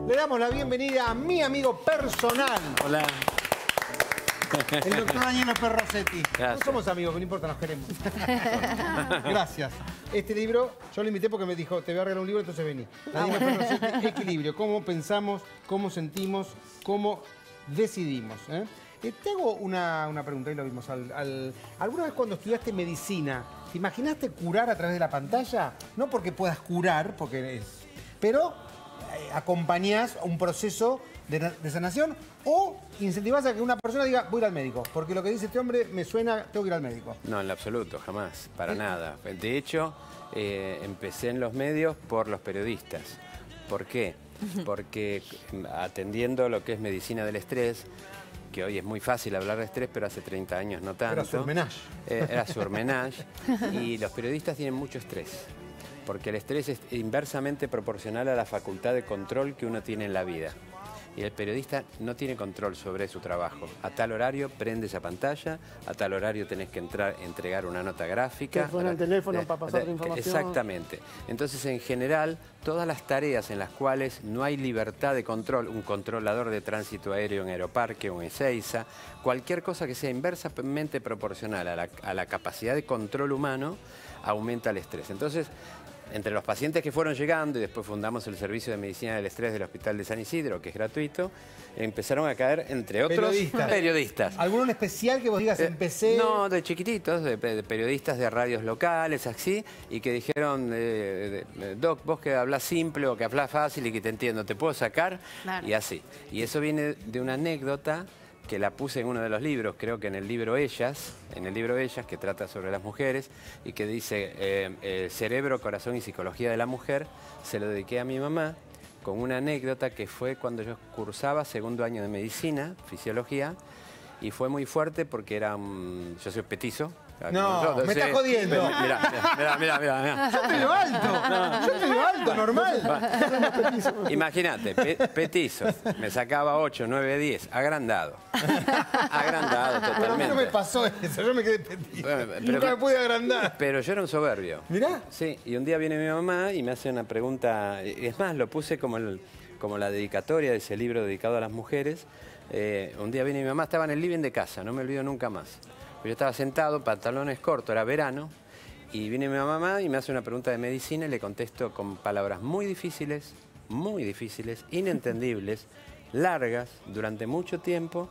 Le damos la bienvenida a mi amigo personal. Hola. El doctor Daniel Perrosetti. No somos amigos, no importa, nos queremos. Gracias. Este libro, yo lo invité porque me dijo, te voy a regalar un libro, entonces vení. Ah, Daniela Perrosetti, Equilibrio. Cómo pensamos, cómo sentimos, cómo decidimos. Eh? Eh, te hago una, pregunta, y lo vimos. ¿Alguna vez cuando estudiaste medicina, te imaginaste curar a través de la pantalla? No porque puedas curar, porque es... Pero eh, acompañás un proceso de, sanación o incentivás a que una persona diga, voy a ir al médico, porque lo que dice este hombre me suena, tengo que ir al médico. No, en absoluto, jamás, para eh. nada. De hecho, eh, empecé en los medios por los periodistas. ¿Por qué? Porque mm, atendiendo lo que es medicina del estrés, que hoy es muy fácil hablar de estrés, pero hace 30 años no tanto. Era su homenaje. era su y los periodistas tienen mucho estrés porque el estrés es inversamente proporcional a la facultad de control que uno tiene en la vida. Y el periodista no tiene control sobre su trabajo. A tal horario prende esa pantalla, a tal horario tenés que entrar, entregar una nota gráfica. Te fue el teléfono para pasar la información. Exactamente. Entonces, en general, todas las tareas en las cuales no hay libertad de control, un controlador de tránsito aéreo en Aeroparque o en Ezeiza, cualquier cosa que sea inversamente proporcional a la, a la capacidad de control humano, aumenta el estrés. Entonces, entre los pacientes que fueron llegando y después fundamos el servicio de medicina del estrés del Hospital de San Isidro, que es gratuito, empezaron a caer, entre otros, periodistas. algún especial que vos digas, eh, empecé? no, de chiquititos, de, periodistas de radios locales, así, y que dijeron, eh, Doc, vos que hablas simple o que hablas fácil y que te entiendo, te puedo sacar, y así. Y eso viene de una anécdota que la puse en uno de los libros, creo que en el libro Ellas, en el libro Ellas, que trata sobre las mujeres y que dice eh, eh, Cerebro, Corazón y Psicología de la Mujer, se lo dediqué a mi mamá con una anécdota que fue cuando yo cursaba segundo año de medicina, fisiología, y fue muy fuerte porque era, yo soy petizo, Ah, no, me está estás jodiendo. Mirá, mirá, mirá, mirá, Yo te lo alto. Yo te lo alto, normal. Imagínate, petizo. Me sacaba 8, 9, 10. Agrandado. Agrandado totalmente. Pero a mí no me pasó eso. Yo me quedé petizo. pero, me pude agrandar. Pero yo era un soberbio. Mirá. Sí, y un día viene mi mamá y me hace una pregunta. Es más, lo puse como, como la dedicatoria de ese libro dedicado a las mujeres. Eh, un día viene mi mamá, estaba en el living de casa, no me olvido nunca más. Pues yo estaba sentado, pantalones cortos, era verano, y viene mi mamá y me hace una pregunta de medicina y le contesto con palabras muy difíciles, muy difíciles, inentendibles, largas, durante mucho tiempo.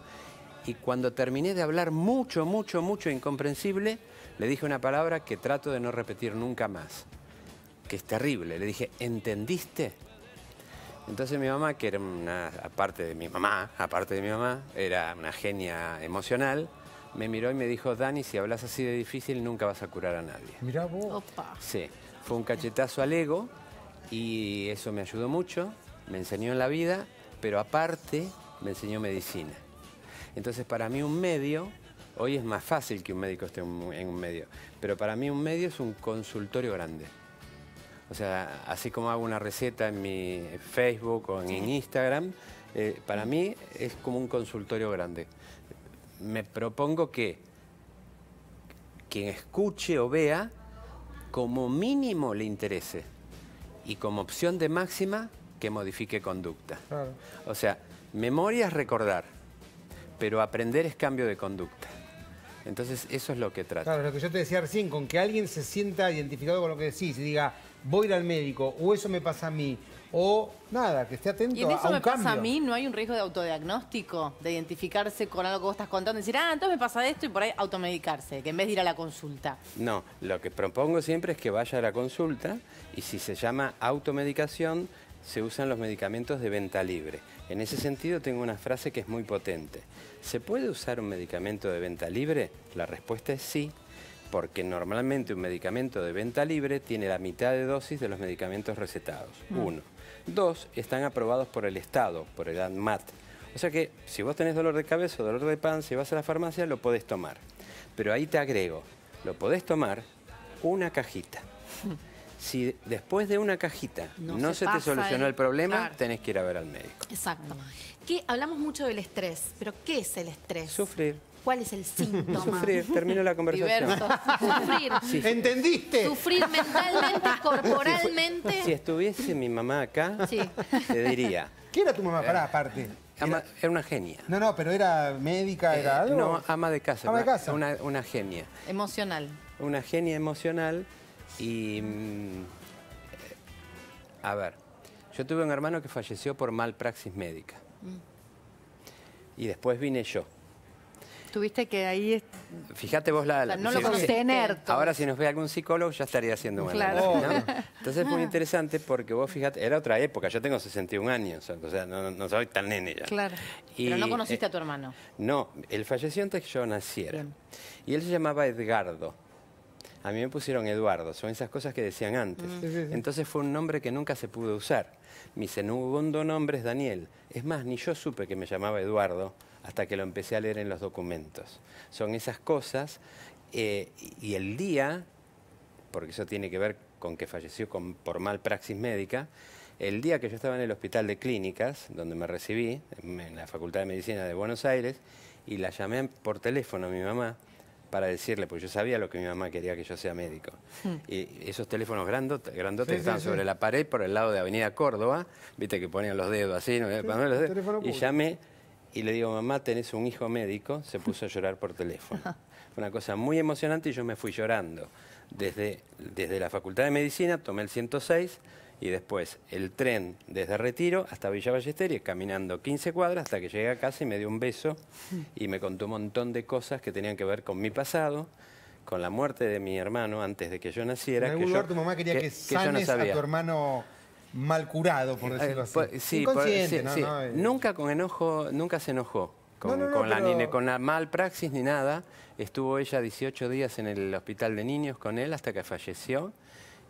Y cuando terminé de hablar mucho, mucho, mucho incomprensible, le dije una palabra que trato de no repetir nunca más, que es terrible. Le dije, ¿entendiste? Entonces mi mamá, que era una, aparte de mi mamá, aparte de mi mamá, era una genia emocional, me miró y me dijo, Dani, si hablas así de difícil nunca vas a curar a nadie. Mirá vos. Sí, fue un cachetazo al ego y eso me ayudó mucho, me enseñó en la vida, pero aparte me enseñó medicina. Entonces para mí un medio, hoy es más fácil que un médico esté en un medio, pero para mí un medio es un consultorio grande. O sea, así como hago una receta en mi Facebook o en, Instagram, eh, para mí es como un consultorio grande me propongo que quien escuche o vea, como mínimo le interese. Y como opción de máxima, que modifique conducta. O sea, memoria es recordar, pero aprender es cambio de conducta. Entonces, eso es lo que trata. Claro, lo que yo te decía recién, con que alguien se sienta identificado con lo que decís y diga, voy ir al médico, o eso me pasa a mí, o nada, que esté atento y en eso me pasa a mí, no hay un riesgo de autodiagnóstico, de identificarse con algo que vos estás contando, y decir, ah, entonces me pasa esto y por ahí automedicarse, que en vez de ir a la consulta. No, lo que propongo siempre es que vaya a la consulta y si se llama automedicación, se usan los medicamentos de venta libre. En ese sentido tengo una frase que es muy potente. ¿Se puede usar un medicamento de venta libre? La respuesta es sí, porque normalmente un medicamento de venta libre tiene la mitad de dosis de los medicamentos recetados. Mm. Uno. Dos están aprobados por el Estado, por el ANMAT. O sea que si vos tenés dolor de cabeza o dolor de pan, si vas a la farmacia, lo podés tomar. Pero ahí te agrego, lo podés tomar una cajita. Si después de una cajita no, se, te solucionó el, problema, tenés que ir a ver al médico. Exacto. hablamos mucho del estrés, pero ¿qué es el estrés? Sufrir. ¿Cuál es el síntoma? Sufrir, termino la conversación. Sufrir. ¿Entendiste? Sufrir mentalmente, corporalmente. Si estuviese mi mamá acá, te diría. ¿Quién era tu mamá? Eh, Pará, aparte. era una genia. No, no, pero era médica, eh, era algo. No, ama de casa. Ama de casa. Una, genia. Emocional. Una genia emocional y... Mm, a ver, yo tuve un hermano que falleció por mal praxis médica. Mm. Y después vine yo. Tuviste que ahí... Fíjate vos la... no lo en Si, ahora si nos ve algún psicólogo ya estaría haciendo un claro. Entonces es muy interesante porque vos fíjate, era otra época, yo tengo 61 años, o sea, no, soy tan nene ya. Claro, pero no conociste eh, a tu hermano. No, él falleció antes que yo naciera. Y él se llamaba Edgardo. A mí me pusieron Eduardo, son esas cosas que decían antes. Mm. Entonces fue un nombre que nunca se pudo usar. Mi segundo nombre es Daniel. Es más, ni yo supe que me llamaba Eduardo hasta que lo empecé a leer en los documentos. Son esas cosas eh, y el día, porque eso tiene que ver con que falleció con, por mal praxis médica, el día que yo estaba en el hospital de clínicas, donde me recibí, en la Facultad de Medicina de Buenos Aires, y la llamé por teléfono a mi mamá para decirle, pues yo sabía lo que mi mamá quería que yo sea médico. Hmm. Y esos teléfonos grandotes, grandotes estaban sobre la pared por el lado de Avenida Córdoba, viste que ponían los dedos así, y llamé y le digo, mamá, tenés un hijo médico, se puso a llorar por teléfono. Una cosa muy emocionante y yo me fui llorando. Desde, desde la Facultad de Medicina tomé el 106 y después el tren desde Retiro hasta Villa y caminando 15 cuadras hasta que llegué a casa y me dio un beso y me contó un montón de cosas que tenían que ver con mi pasado, con la muerte de mi hermano antes de que yo naciera. En que yo, tu mamá quería que, sanes a tu hermano mal curado, por eh, decirlo eh, así. Pues, sí, pues, Nunca con enojo, nunca se enojó. Con, la, con la mal praxis ni nada. Estuvo ella 18 días en el hospital de niños con él hasta que falleció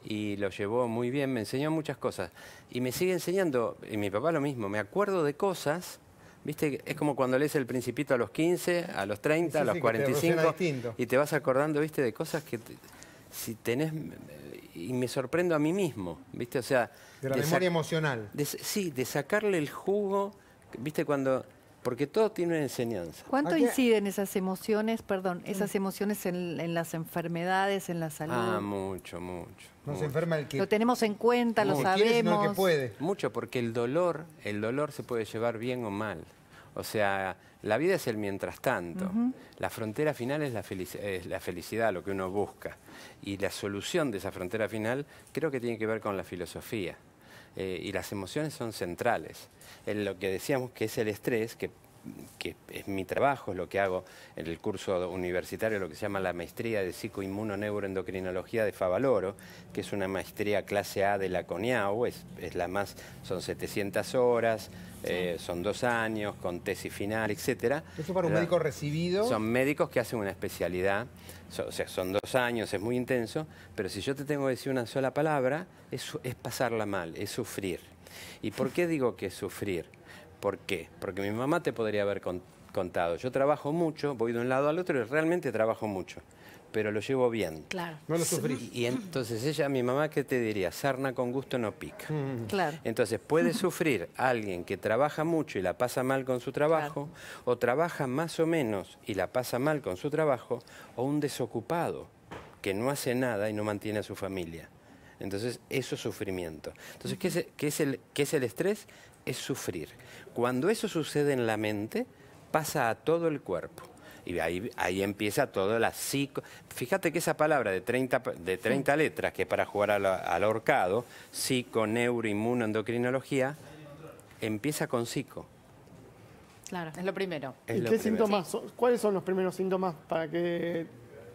y lo llevó muy bien, me enseñó muchas cosas. Y me sigue enseñando, y mi papá lo mismo, me acuerdo de cosas, ¿viste? Es como cuando lees El Principito a los 15, a los 30, a los 45, y te vas acordando, ¿viste? De cosas que si tenés... Y me sorprendo a mí mismo, ¿viste? O sea... De la memoria emocional. sí, de sacarle el jugo, ¿viste? Cuando... Porque todo tiene una enseñanza. ¿Cuánto inciden esas emociones, perdón, esas emociones en, las enfermedades, en la salud? Ah, mucho, mucho. Lo tenemos en cuenta, lo sabemos. Mucho, porque el dolor, el dolor se puede llevar bien o mal. O sea, la vida es el mientras tanto. La frontera final es la, felicidad, lo que uno busca. Y la solución de esa frontera final creo que tiene que ver con la filosofía. Eh, y las emociones son centrales. En lo que decíamos que es el estrés, que que es mi trabajo, es lo que hago en el curso universitario, lo que se llama la maestría de psicoinmunoneuroendocrinología de Favaloro, que es una maestría clase A de la CONIAU, es, la más, son 700 horas, eh, son dos años, con tesis final, etc. ¿Eso para un médico recibido? Son médicos que hacen una especialidad, o sea, son dos años, es muy intenso, pero si yo te tengo que decir una sola palabra, es, es pasarla mal, es sufrir. ¿Y por qué digo que es sufrir? ¿Por qué? Porque mi mamá te podría haber contado. Yo trabajo mucho, voy de un lado al otro y realmente trabajo mucho, pero lo llevo bien. Claro. No lo Y, entonces ella, mi mamá, ¿qué te diría? Sarna con gusto no pica. Mm. Claro. Entonces puede sufrir alguien que trabaja mucho y la pasa mal con su trabajo, o trabaja más o menos y la pasa mal con su trabajo, o un desocupado que no hace nada y no mantiene a su familia. Entonces, eso es sufrimiento. Entonces, es, el, qué es el estrés? es sufrir. Cuando eso sucede en la mente, pasa a todo el cuerpo. Y ahí, ahí empieza toda la psico... Fíjate que esa palabra de 30, de letras, que para jugar al, al psico, neuro, endocrinología, empieza con psico. Claro, es lo primero. ¿Y qué síntomas? ¿Cuáles son los primeros síntomas para que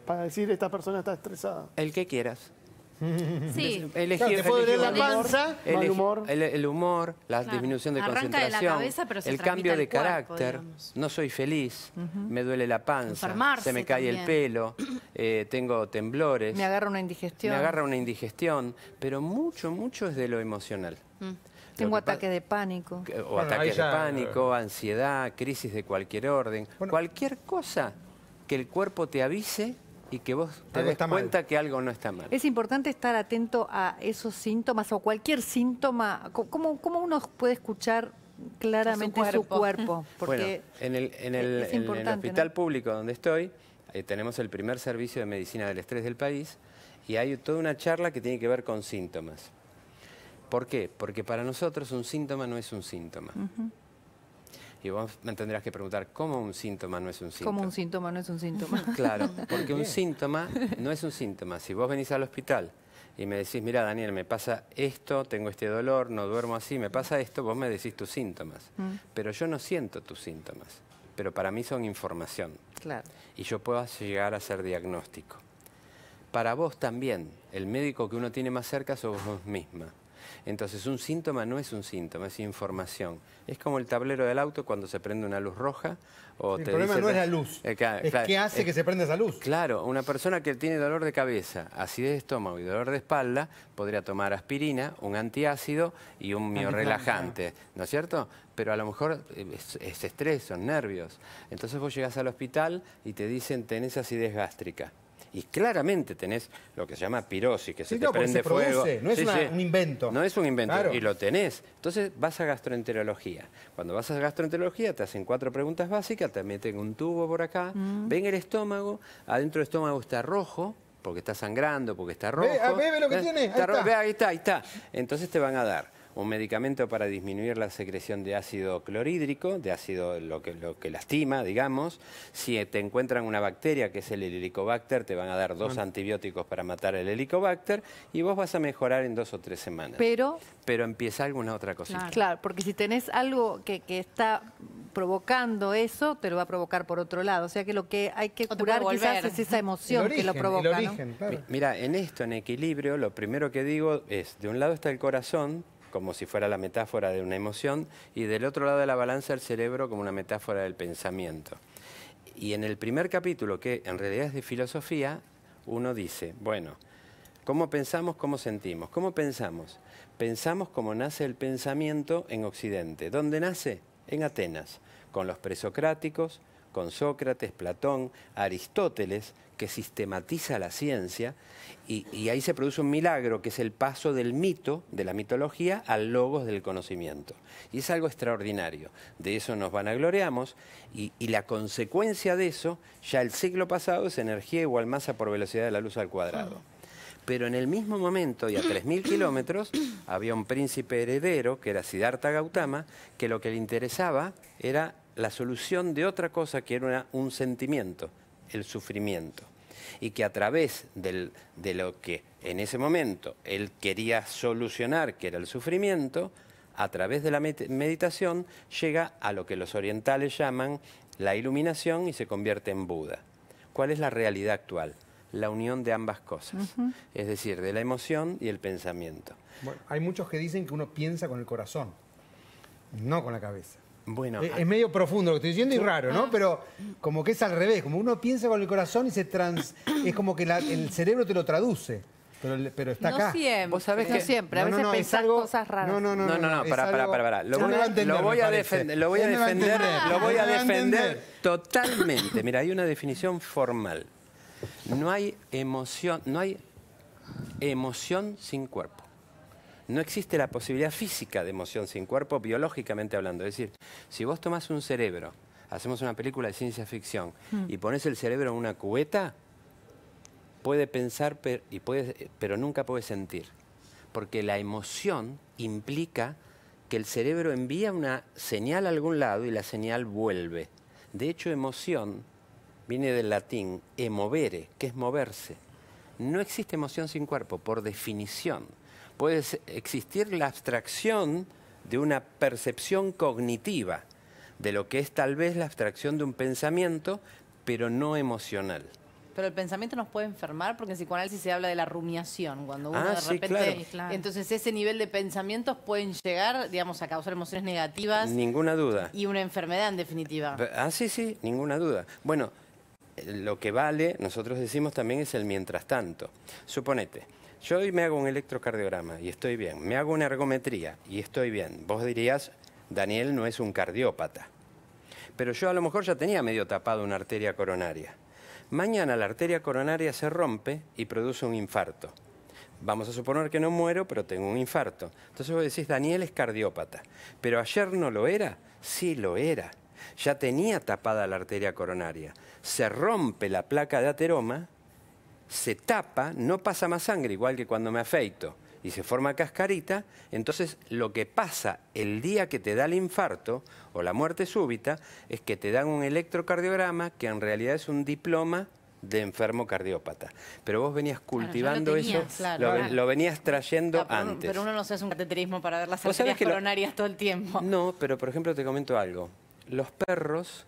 para decir esta persona está estresada? El que quieras. Sí. la panza, el, humor, el, humor la disminución de concentración, el cambio de carácter, no soy feliz, me duele la panza, se me cae el pelo, eh, tengo temblores. Me agarra una indigestión. Me agarra una indigestión, pero mucho, mucho es de lo emocional. Mm. Tengo ataques de pánico. O ataques de pánico, eh. ansiedad, crisis de cualquier orden. Cualquier cosa que el cuerpo te avise y que vos te cuenta que algo no está mal. Es importante estar atento a esos síntomas o cualquier síntoma. ¿Cómo, uno puede escuchar claramente su cuerpo? cuerpo? Porque en el, hospital público donde estoy eh, tenemos el primer servicio de medicina del estrés del país y hay toda una charla que tiene que ver con síntomas. ¿Por qué? Porque para nosotros un síntoma no es un síntoma. Y vos me tendrás que preguntar, ¿cómo un síntoma no es un síntoma? ¿Cómo un síntoma no es un síntoma? Claro, porque un síntoma no es un síntoma. Si vos venís al hospital y me decís, mira Daniel, me pasa esto, tengo este dolor, no duermo así, me pasa esto, vos me decís tus síntomas. Mm. Pero yo no siento tus síntomas, pero para mí son información. Claro. Y yo puedo llegar a ser diagnóstico. Para vos también, el médico que uno tiene más cerca sos vos misma. Entonces un síntoma no es un síntoma, es información. Es como el tablero del auto cuando se prende una luz roja. O el problema no es la luz, eh, qué hace que se prenda esa luz. Claro, una persona que tiene dolor de cabeza, acidez de estómago y dolor de espalda, podría tomar aspirina, un antiácido y un miorelajante, ¿no es cierto? Pero a lo mejor eh, es, es estrés, son nervios. Entonces vos llegás al hospital y te dicen tenés acidez gástrica y claramente tenés lo que se llama pirosis, que se te prende fuego. no es un invento. No es un invento, y lo tenés. Entonces vas a gastroenterología. Cuando vas a gastroenterología te hacen cuatro preguntas básicas, te meten un tubo por acá, mm. ven el estómago, adentro del estómago está rojo, porque está sangrando, porque está rojo. Ah, ve, ve, lo que eh, tiene. está, Ve, ahí está, ahí está. Entonces te van a dar un medicamento para disminuir la secreción de ácido clorhídrico, de ácido lo que, lo que lastima, digamos. Si eh, te encuentran una bacteria, que es el helicobacter, te van a dar dos antibióticos para matar el helicobacter y vos vas a mejorar en dos o tres semanas. Pero... Pero empieza alguna otra cosita. Claro, porque si tenés algo que, está provocando eso, te lo va a provocar por otro lado. O sea que lo que hay que curar quizás es esa emoción que lo provoca. Mira, en esto, en equilibrio, lo primero que digo es, de un lado está el corazón, como si fuera la metáfora de una emoción, y del otro lado de la balanza el cerebro como una metáfora del pensamiento. Y en el primer capítulo, que en realidad es de filosofía, uno dice, bueno, ¿cómo pensamos, cómo sentimos? ¿Cómo pensamos? Pensamos como nace el pensamiento en Occidente. ¿Dónde nace? En Atenas, con los presocráticos, con Sócrates, Platón, Aristóteles, que sistematiza la ciencia y, ahí se produce un milagro que es el paso del mito, de la mitología, al logos del conocimiento. Y es algo extraordinario. De eso nos vanagloriamos y, y la consecuencia de eso, ya el siglo pasado, es energía igual masa por velocidad de la luz al cuadrado. Pero en el mismo momento y a 3.000 kilómetros había un príncipe heredero, que era Siddhartha Gautama, que lo que le interesaba era la solución de otra cosa que era un sentimiento, el sufrimiento y que a través de lo que en ese momento él quería solucionar, que era el sufrimiento, a través de la meditación llega a lo que los orientales llaman la iluminación y se convierte en Buda. ¿Cuál es la realidad actual? La unión de ambas cosas, es decir, de la emoción y el pensamiento. hay muchos que dicen que uno piensa con el corazón, no con la cabeza. Bueno, eh, es, medio profundo lo que estoy diciendo y raro, ¿no? Ah. Pero como que es al revés, como uno piensa con el corazón y se trans... es como que el cerebro te lo traduce. Pero, pero está no Siempre. no siempre, a veces pensás cosas raras. No, no, no, no, no, para, para, para, Lo, voy, a, lo voy a defender, lo voy a defender, lo voy a defender totalmente. Mira, hay una definición formal. No hay emoción, no hay emoción sin cuerpo no existe la posibilidad física de emoción sin cuerpo, biológicamente hablando. Es decir, si vos tomás un cerebro, hacemos una película de ciencia ficción mm. y pones el cerebro en una cubeta, puede pensar y puede, pero nunca puede sentir. Porque la emoción implica que el cerebro envía una señal a algún lado y la señal vuelve. De hecho, emoción viene del latín emovere, que es moverse. No existe emoción sin cuerpo, por definición puede existir la abstracción de una percepción cognitiva, de lo que es tal vez la abstracción de un pensamiento, pero no emocional. Pero el pensamiento nos puede enfermar porque en psicoanálisis se habla de la rumiación, cuando uno ah, de repente... claro. Entonces ese nivel de pensamientos pueden llegar, digamos, a causar emociones negativas. Ninguna duda. Y una enfermedad en definitiva. Ah, sí, sí, ninguna duda. Bueno, eh, lo que vale, nosotros decimos también, es el mientras tanto. Suponete, yo hoy me hago un electrocardiograma y estoy bien, me hago una ergometría y estoy bien, vos dirías, Daniel no es un cardiópata. Pero yo a lo mejor ya tenía medio tapado una arteria coronaria. Mañana la arteria coronaria se rompe y produce un infarto. Vamos a suponer que no muero, pero tengo un infarto. Entonces vos decís, Daniel es cardiópata. Pero ayer no lo era. Sí lo era. Ya tenía tapada la arteria coronaria. Se rompe la placa de ateroma se tapa, no pasa más sangre, igual que cuando me afeito, y se forma cascarita, entonces lo que pasa el día que te da el infarto o la muerte súbita es que te dan un electrocardiograma que en realidad es un diploma de enfermo cardiópata. Pero vos venías cultivando eso, lo, venías trayendo antes. Pero uno no se hace un cateterismo para ver las arterias coronarias todo el tiempo. No, pero por ejemplo te comento algo. Los perros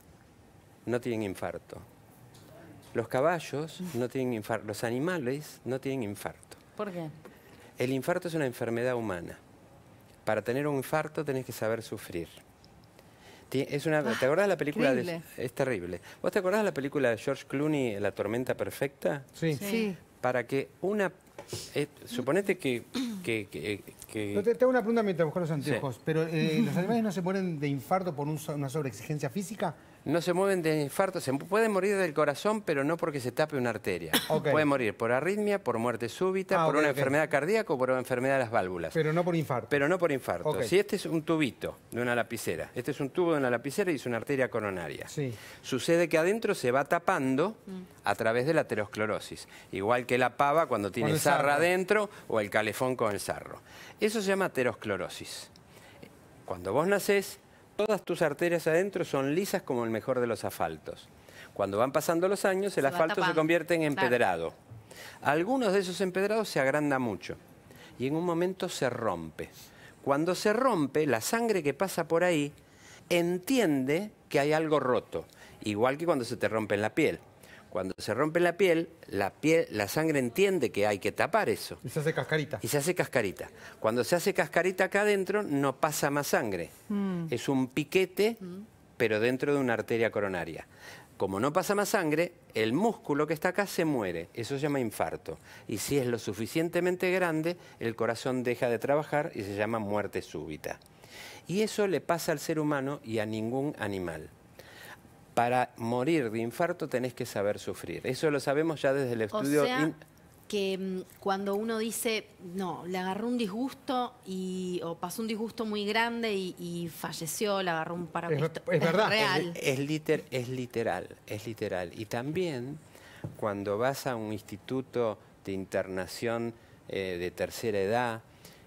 no tienen infarto. Los caballos no tienen infarto, los animales no tienen infarto. ¿Por qué? El infarto es una enfermedad humana. Para tener un infarto tenés que saber sufrir. ¿Te acordás de la ah, película? De, es terrible. ¿Vos te acordás de la película de George Clooney, La tormenta perfecta? Sí. sí. Para que una... Eh, suponete que... que, que, te, una pregunta mientras busco los anteojos. ¿Pero eh, los animales no se ponen de infarto por una sobreexigencia física? no se mueven de infarto, se pueden morir del corazón, pero no porque se tape una arteria. Puede morir por arritmia, por muerte súbita, ah, por una enfermedad cardíaca o por una enfermedad de las válvulas. Pero no por infarto. Pero no por infarto. Si este es un tubito de una lapicera, este es un tubo de una lapicera y es una arteria coronaria. Sucede que adentro se va tapando mm. a través de la aterosclerosis, igual que la pava cuando tiene sarra adentro o el calefón con el sarro. Eso se llama aterosclerosis. Cuando vos nacés, Todas tus arterias adentro son lisas como el mejor de los asfaltos. Cuando van pasando los años, el asfalto se convierte en empedrado. Algunos de esos empedrados se agrandan mucho y en un momento se rompe. Cuando se rompe, la sangre que pasa por ahí entiende que hay algo roto, igual que cuando se te rompe en la piel. Cuando se rompe la piel, la sangre entiende que hay que tapar eso. Y se hace cascarita. Y se hace cascarita. Cuando se hace cascarita acá adentro, no pasa más sangre. Mm. Es un piquete, pero dentro de una arteria coronaria. Como no pasa más sangre, el músculo que está acá se muere. Eso se llama infarto. Y si es lo suficientemente grande, el corazón deja de trabajar y se llama muerte súbita. Y eso le pasa al ser humano y a ningún animal para morir de infarto tenés que saber sufrir. Eso lo sabemos ya desde el estudio. que mm, cuando uno dice, no, le agarró un disgusto y, o pasó un disgusto muy grande y, falleció, le agarró un parámetro... Es, verdad. Real. Es, es literal, es literal. Y también cuando vas a un instituto de internación eh, de tercera edad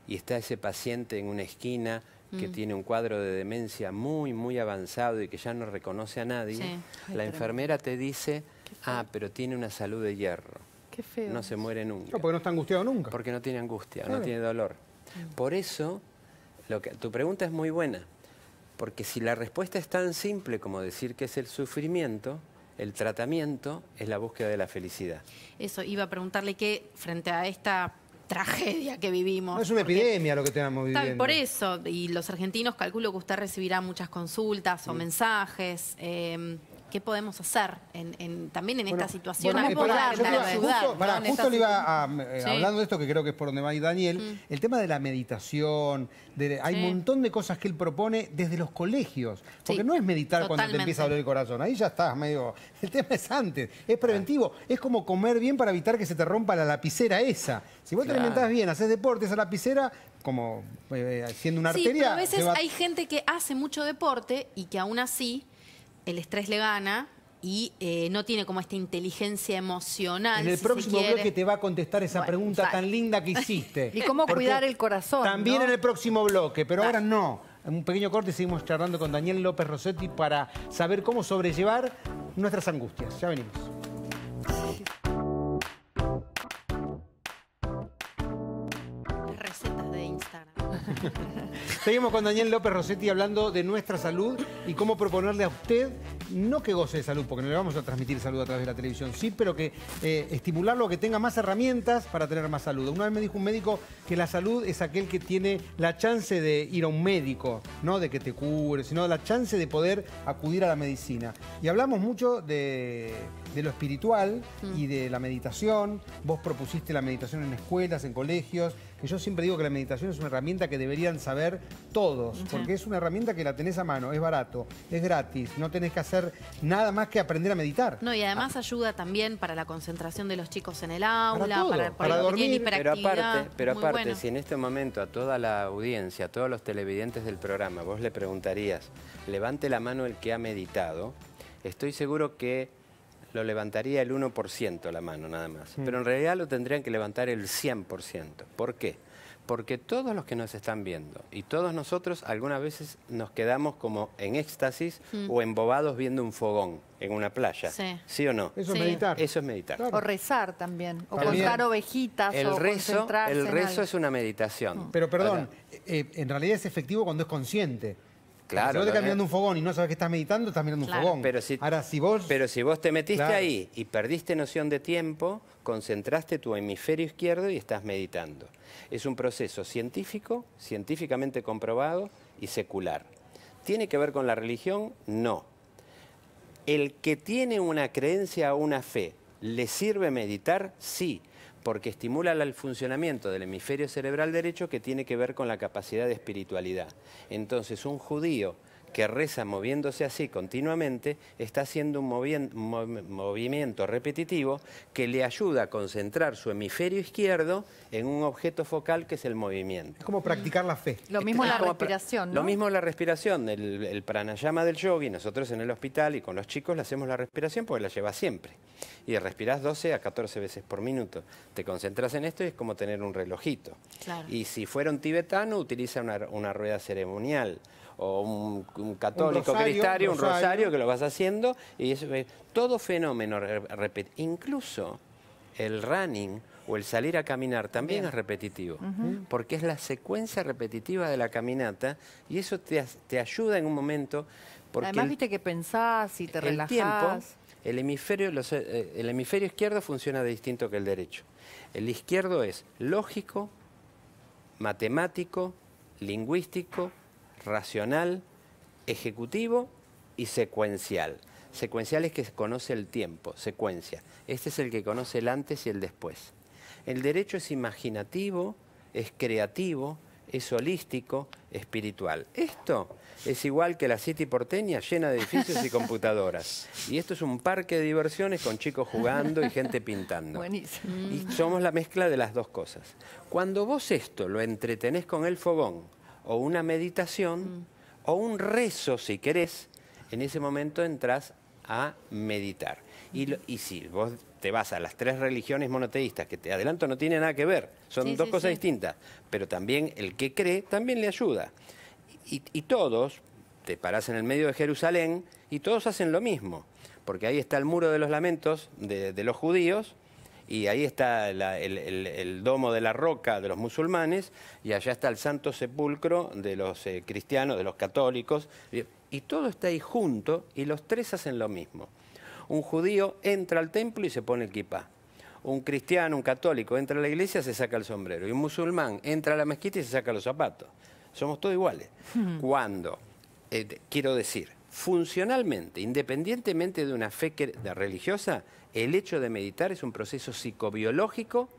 y está ese paciente en una esquina que mm. tiene un cuadro de demencia muy, muy avanzado y que ya no reconoce a nadie, la enfermera te dice, ah, pero tiene una salud de hierro. Qué feo. No se muere nunca. No, porque no está angustiado nunca. Porque no tiene angustia, no tiene dolor. Mm. Por eso, lo que, tu pregunta es muy buena, porque si la respuesta es tan simple como decir que es el sufrimiento, el tratamiento es la búsqueda de la felicidad. Eso, iba a preguntarle que frente a esta tragedia que vivimos. es una epidemia lo que tenemos viviendo. por eso, y los argentinos calculo que usted recibirá muchas consultas o mensajes. Eh, qué podemos hacer también en esta situación. Bueno, eh, ayudar, justo, le iba eh, hablando de esto, que creo que es por donde va y Daniel, mm. el tema de la meditación, hay un montón de cosas que él propone desde los colegios, porque no es meditar cuando te empieza a doler el corazón, ahí ya estás medio, el tema es antes, es preventivo, es como comer bien para evitar que se te rompa la lapicera esa. Si vos te alimentás bien, haces deporte, esa lapicera como haciendo eh, una arteria. Pero a veces hay gente que hace mucho deporte y que aún así el estrés le gana y eh, no tiene como esta inteligencia emocional. En el próximo bloque te va a contestar esa pregunta tan linda que hiciste. ¿Y cómo cuidar el corazón? También en el próximo bloque, pero ahora no. En un pequeño corte seguimos charlando con Daniel López Rossetti para saber cómo sobrellevar nuestras angustias. Ya venimos. Recetas de Instagram. Seguimos con Daniel López Rossetti hablando de nuestra salud y cómo proponerle a usted, no que goce de salud, porque no le vamos a transmitir salud a través de la televisión, sí, pero que eh, estimularlo a que tenga más herramientas para tener más salud. Una vez me dijo un médico que la salud es aquel que tiene la chance de ir a un médico, no de que te cure, sino la chance de poder acudir a la medicina. Y hablamos mucho de de lo espiritual mm. y de la meditación. Vos propusiste la meditación en escuelas, en colegios. que yo siempre digo que la meditación es una herramienta que deberían saber todos, porque es una herramienta que la tenés a mano, es barato, es gratis, no tenés que hacer nada más que aprender a meditar. No, y además ayuda también para la concentración de los chicos en el aula, para, dormir, para, para, para dormir. Pero aparte, pero aparte si en este momento a toda la audiencia, a todos los televidentes del programa, vos le preguntarías, levante la mano el que ha meditado, estoy seguro que lo levantaría el 1% la mano nada más. Pero en realidad lo tendrían que levantar el 100%. ¿Por qué? Porque todos los que nos están viendo y todos nosotros algunas veces nos quedamos como en éxtasis mm. o embobados viendo un fogón en una playa. Sí, o no? Eso es meditar. Eso es meditar. O rezar también, o contar ovejitas. El o rezo, el rezo es una meditación. Pero perdón, eh, en realidad es efectivo cuando es consciente. Claro. Si vos estás mirando un fogón y no sabes que estás meditando, estás mirando un fogón. Pero si, vos... Pero si vos te metiste ahí y perdiste noción de tiempo, concentraste tu hemisferio izquierdo y estás meditando. Es un proceso científico, científicamente comprobado y secular. ¿Tiene que ver con la religión? No. El que tiene una creencia o una fe, ¿le sirve meditar? Sí porque estimula el funcionamiento del hemisferio cerebral derecho que tiene que ver con la capacidad de espiritualidad. Entonces, un judío que reza moviéndose así continuamente, está haciendo un movimiento repetitivo que le ayuda a concentrar su hemisferio izquierdo en un objeto focal que es el movimiento. Es como practicar la fe. Lo mismo la respiración, Lo mismo la respiración, el, pranayama del yogi, nosotros en el hospital y con los chicos le hacemos la respiración porque la lleva siempre. Y respiras 12 a 14 veces por minuto. Te concentras en esto y es como tener un relojito. Y si fuera un tibetano, utiliza una rueda ceremonial o un, católico un cristario, un rosario. que lo vas haciendo, y eso, eh, todo fenómeno, incluso el running o el salir a caminar también es repetitivo, porque es la secuencia repetitiva de la caminata y eso te, ayuda en un momento. Porque Además, viste que pensás y te relajás. el hemisferio, eh, eh, el hemisferio izquierdo funciona de distinto que el derecho. El izquierdo es lógico, matemático, lingüístico, racional, ejecutivo y secuencial. Secuencial es que conoce el tiempo, secuencia. Este es el que conoce el antes y el después. El derecho es imaginativo, es creativo, es holístico, espiritual. Esto es igual que la City porteña llena de edificios y computadoras. Y esto es un parque de diversiones con chicos jugando y gente pintando. Buenísimo. Y somos la mezcla de las dos cosas. Cuando vos esto lo entretenés con el fogón, o una meditación mm. o un rezo, si querés, en ese momento entras a meditar. Y, si vos te vas a las tres religiones monoteístas, que te adelanto no tiene nada que ver, son dos cosas distintas, pero también el que cree también le ayuda. Y, todos, te parás en el medio de Jerusalén y todos hacen lo mismo, porque ahí está el muro de los lamentos de los judíos, y ahí está el, domo de la roca de los musulmanes y allá está el santo sepulcro de los eh, cristianos, de los católicos, y, todo está ahí junto y los tres hacen lo mismo. Un judío entra al templo y se pone el kipá. Un cristiano, un católico, entra a la iglesia, y se saca el sombrero. Y un musulmán entra a la mezquita y se saca los zapatos. Somos todos iguales. Hmm. Cuando, eh, quiero decir, funcionalmente, independientemente de una fe religiosa, el hecho de meditar es un proceso psicobiológico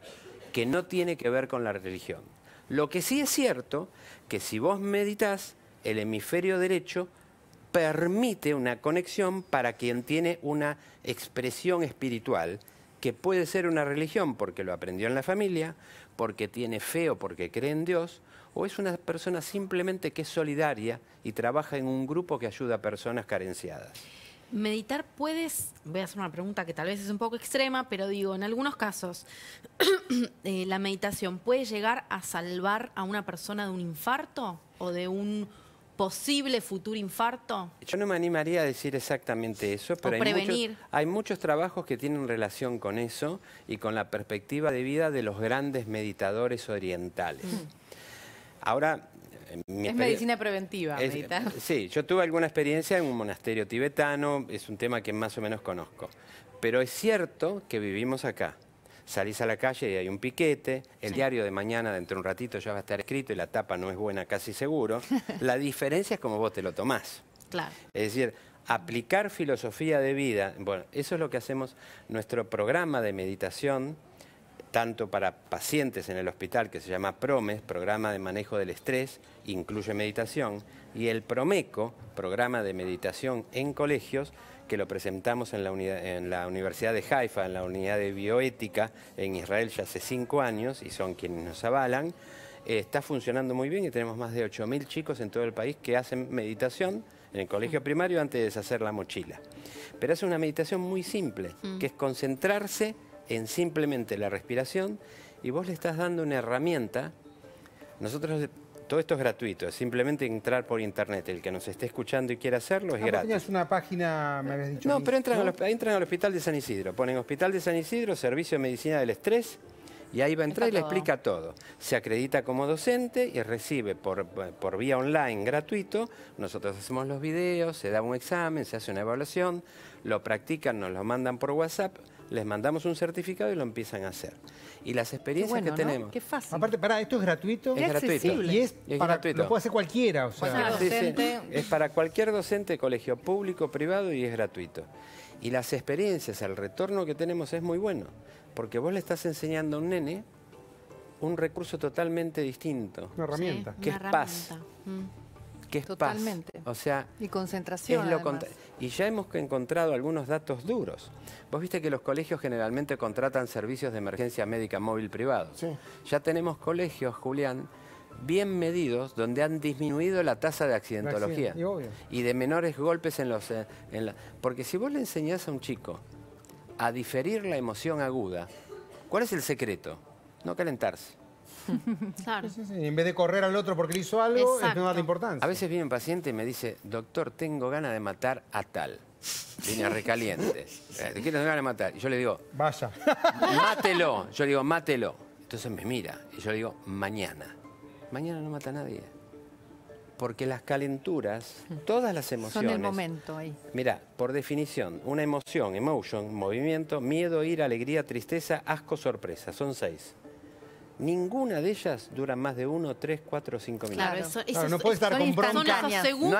que no tiene que ver con la religión. Lo que sí es cierto, que si vos meditas, el hemisferio derecho permite una conexión para quien tiene una expresión espiritual, que puede ser una religión porque lo aprendió en la familia, porque tiene fe o porque cree en Dios, o es una persona simplemente que es solidaria y trabaja en un grupo que ayuda a personas carenciadas. Meditar puedes, voy a hacer una pregunta que tal vez es un poco extrema, pero digo, en algunos casos, eh, la meditación puede llegar a salvar a una persona de un infarto o de un posible futuro infarto? Yo no me animaría a decir exactamente eso, pero hay muchos, trabajos que tienen relación con eso y con la perspectiva de vida de los grandes meditadores orientales. Mm. Ahora... es medicina preventiva, es, Sí, yo tuve alguna experiencia en un monasterio tibetano, es un tema que más o menos conozco. Pero es cierto que vivimos acá salís a la calle y hay un piquete, el diario de mañana dentro de un ratito ya va a estar escrito y la tapa no es buena casi seguro, la diferencia es como vos te lo tomás. Claro. Es decir, aplicar filosofía de vida, bueno, eso es lo que hacemos, nuestro programa de meditación, tanto para pacientes en el hospital que se llama PROMES, Programa de Manejo del Estrés, incluye meditación, y el PROMECO, Programa de Meditación en Colegios, que lo presentamos en la, Universidad de Haifa, en la unidad de bioética en Israel ya hace cinco años y son quienes nos avalan. Eh, está funcionando muy bien y tenemos más de 8.000 chicos en todo el país que hacen meditación en el colegio mm. primario antes de deshacer la mochila. Pero es una meditación muy simple, mm. que es concentrarse en simplemente la respiración y vos le estás dando una herramienta. Nosotros, todo esto es gratuito, es simplemente entrar por internet. El que nos esté escuchando y quiera hacerlo es ah, gratuito... una página, No, pero entran, Al, Hospital de San Isidro, ponen Hospital de San Isidro, Servicio de Medicina del Estrés, y ahí va a entrar y le explica todo. Se acredita como docente y recibe por, por, vía online gratuito. Nosotros hacemos los videos, se da un examen, se hace una evaluación, lo practican, nos lo mandan por WhatsApp les mandamos un certificado y lo empiezan a hacer. Y las experiencias que tenemos... Qué fácil. Aparte, para esto es gratuito. Es, gratuito. Y es, para, gratuito. Lo puede hacer cualquiera. Es para cualquier docente, colegio público, privado y es gratuito. Y las experiencias, el retorno que tenemos es muy bueno. Porque vos le estás enseñando a un nene un recurso totalmente distinto. Una herramienta. Mm. que es paz. Que es Totalmente. O sea, y concentración. Es lo y ya hemos encontrado algunos datos duros. Vos viste que los colegios generalmente contratan servicios de emergencia médica móvil privado. Ya tenemos colegios, Julián, bien medidos donde han disminuido la tasa de accidentología y, de menores golpes en los... Eh, en la... porque si vos le enseñás a un chico a diferir la emoción aguda, ¿cuál es el secreto? No calentarse. Claro. En vez de correr al otro porque le hizo algo, es no darle importancia. A veces viene un paciente y me dice, doctor, tengo ganas de matar a tal. Viene recaliente. Eh, qué tengo ganas de matar? Y yo le digo, vaya. Mátelo. Yo le digo, mátelo. Entonces me mira y yo le digo, mañana. Mañana no mata a nadie. Porque las calenturas, todas las emociones... Son el momento ahí. Mira, por definición, una emoción, emotion, movimiento, miedo, ira, alegría, tristeza, asco, sorpresa. Son seis. Ninguna de ellas dura más de uno, tres, cuatro, cinco minutos. Claro, no puede estar con bronca. No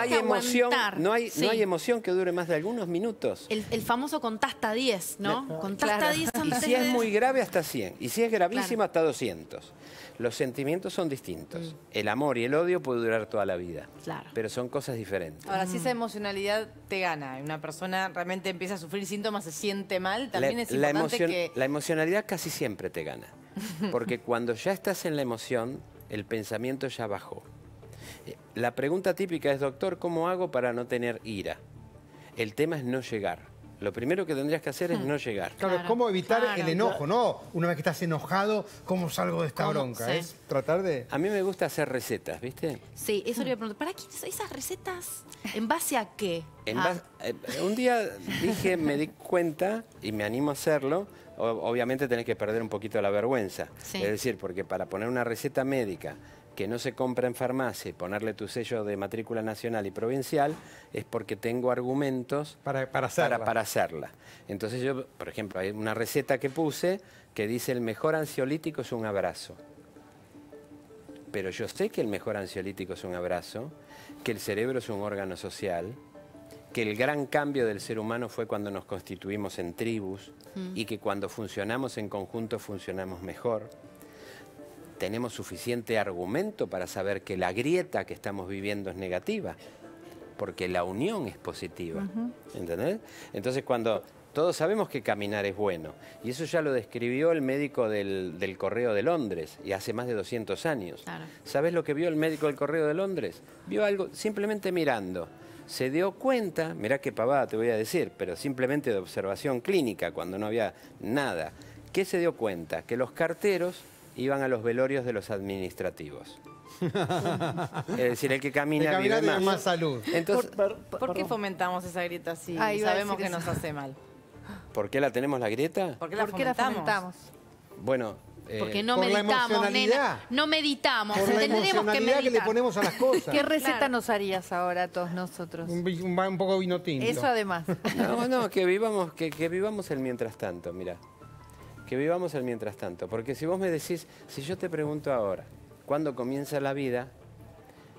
hay, emoción, no hay, emoción que dure más de algunos minutos. El, famoso contasta 10, ¿no? contasta 10 Y si es muy grave, hasta 100. Y si es gravísimo, hasta 200. Los sentimientos son distintos. Mm. El amor y el odio puede durar toda la vida. Claro. Pero son cosas diferentes. Ahora, si mm. esa emocionalidad te gana, una persona realmente empieza a sufrir síntomas, se siente mal, también es importante que... La emocionalidad casi siempre te gana. Porque cuando ya estás en la emoción, el pensamiento ya bajó. Eh, la pregunta típica es, doctor, ¿cómo hago para no tener ira? El tema es no llegar lo primero que tendrías que hacer es hmm. no llegar. Claro, cómo evitar el enojo, ¿no? Una vez que estás enojado, ¿cómo salgo de esta bronca? Es tratar de... A mí me gusta hacer recetas, ¿viste? Sí, eso le voy a preguntar. ¿Para qué esas recetas? ¿En base a qué? Ah. Eh, un día dije, me di cuenta, y me animo a hacerlo, obviamente tenés que perder un poquito la vergüenza. Es decir, porque para poner una receta médica que no se compra en farmacia y ponerle tu sello de matrícula nacional y provincial es porque tengo argumentos para, para, hacerla. Entonces yo, por ejemplo, hay una receta que puse que dice el mejor ansiolítico es un abrazo pero yo sé que el mejor ansiolítico es un abrazo, que el cerebro es un órgano social, que el gran cambio del ser humano fue cuando nos constituimos en tribus mm. y que cuando funcionamos en conjunto funcionamos mejor tenemos suficiente argumento para saber que la grieta que estamos viviendo es negativa, porque la unión es positiva. ¿Entendés? Entonces cuando todos sabemos que caminar es bueno, y eso ya lo describió el médico del, Correo de Londres, y hace más de 200 años. ¿Sabes lo que vio el médico del Correo de Londres? Vio algo simplemente mirando. Se dio cuenta, mirá qué pavada te voy a decir, pero simplemente de observación clínica, cuando no había nada. ¿Qué se dio cuenta? Que los carteros iban a los velorios de los administrativos. es decir, el que camina, vive más. más. salud. Entonces, ¿Por, por, qué fomentamos esa grieta así? sabemos que nos hace mal. ¿Por qué la tenemos la grieta? ¿Por qué la, fomentamos? Bueno, eh, porque no meditamos, nena. No meditamos. Por Tendremos que, meditar. le ponemos a las cosas. ¿Qué receta nos harías ahora a todos nosotros? Un, poco vino tinto. Eso además. No, no, que vivamos, que, que vivamos el mientras tanto, mira que vivamos el mientras tanto. Porque si vos me decís, si yo te pregunto ahora, ¿cuándo comienza la vida?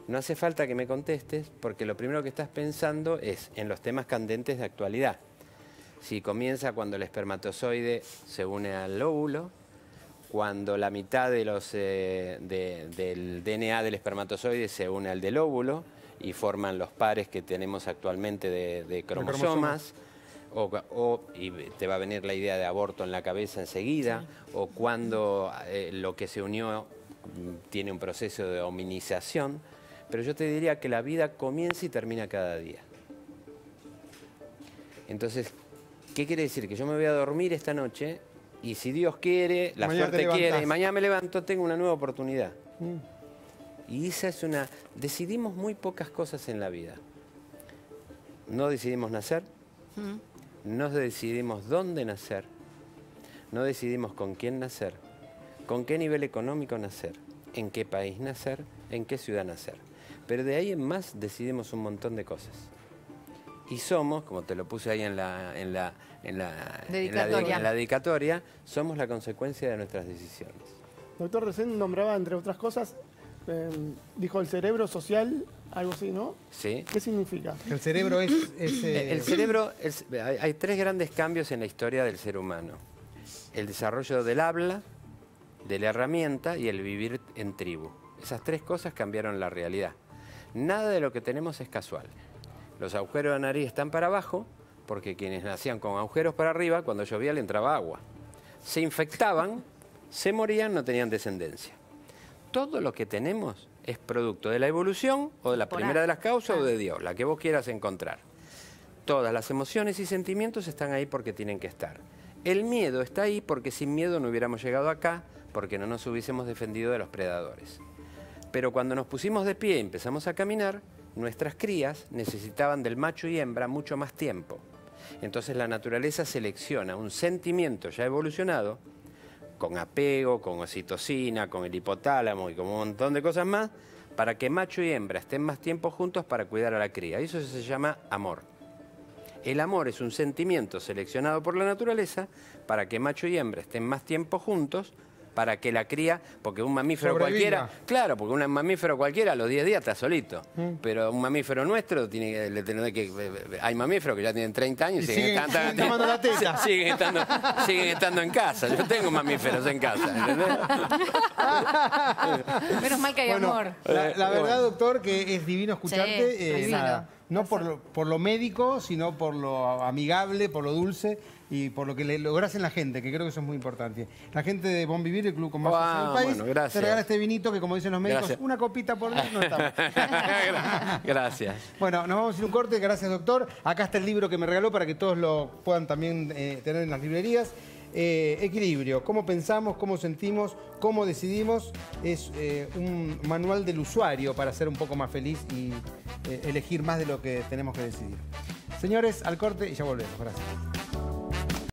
No hace falta que me contestes porque lo primero que estás pensando es en los temas candentes de actualidad. Si comienza cuando el espermatozoide se une al óvulo, cuando la mitad de los, eh, del DNA del espermatozoide se une al del óvulo y forman los pares que tenemos actualmente De cromosomas o, te va a venir la idea de aborto en la cabeza enseguida, o cuando eh, lo que se unió mm, tiene un proceso de hominización, pero yo te diría que la vida comienza y termina cada día. Entonces, ¿qué quiere decir? Que yo me voy a dormir esta noche y si Dios quiere, la suerte quiere, y mañana me levanto, tengo una nueva oportunidad. Mm. Y esa es una... Decidimos muy pocas cosas en la vida. No decidimos nacer. Mm no decidimos dónde nacer, no decidimos con quién nacer, con qué nivel económico nacer, en qué país nacer, en qué ciudad nacer. Pero de ahí en más decidimos un montón de cosas. Y somos, como te lo puse ahí en la, en la, la dedicatoria, somos la consecuencia de nuestras decisiones. Doctor, recién nombraba, entre otras cosas, Em, dijo el cerebro social, algo así, ¿no? Sí. ¿Qué significa? El cerebro es... Eh, el cerebro, hay, hay, tres grandes cambios en la historia del ser humano. El desarrollo del habla, de la herramienta y el vivir en tribu. Esas tres cosas cambiaron la realidad. Nada de lo que tenemos es casual. Los agujeros de nariz están para abajo porque quienes nacían con agujeros para arriba, cuando llovía le entraba agua. Se infectaban, se morían, no tenían descendencia todo lo que tenemos es producto de la evolución o de la primera de las causas o de ah. Dios, la que vos quieras encontrar. Todas las emociones y sentimientos están ahí porque tienen que estar. El miedo está ahí porque sin miedo no hubiéramos llegado acá, porque no nos hubiésemos defendido de los predadores. Pero cuando nos pusimos de pie y empezamos a caminar, nuestras crías necesitaban del macho y hembra mucho más tiempo. Entonces la naturaleza selecciona un sentimiento ya evolucionado con apego, con oxitocina, con el hipotálamo y con un montón de cosas más, para que macho y hembra estén más tiempo juntos para cuidar a la cría. Eso se llama amor. El amor es un sentimiento seleccionado por la naturaleza para que macho y hembra estén más tiempo juntos para que la cría, porque un mamífero cualquiera, claro, porque un mamífero cualquiera a los 10 días está solito, mm. pero un mamífero nuestro tiene le que eh, eh, hay mamíferos que ya tienen 30 años y, siguen, estando, siguen estando, en casa. Yo tengo mamíferos en casa, Menos mal que hay amor. La, eh, verdad, doctor, que es divino escucharte, no por por lo médico, sino por lo amigable, por lo dulce y por lo que le lograsen en la gente, que creo que eso es muy importante. La gente de Bon Vivir, el club con más del país, te regala este vinito que, como dicen los médicos, una copita por día no gracias. Bueno, nos vamos a ir un corte. Gracias, doctor. Acá está el libro que me regaló para que todos lo puedan también eh, tener en las librerías. Eh, equilibrio, cómo pensamos, cómo sentimos, cómo decidimos, es eh, un manual del usuario para ser un poco más feliz y elegir más de lo que tenemos que decidir. Señores, al corte y ya volvemos. Gracias.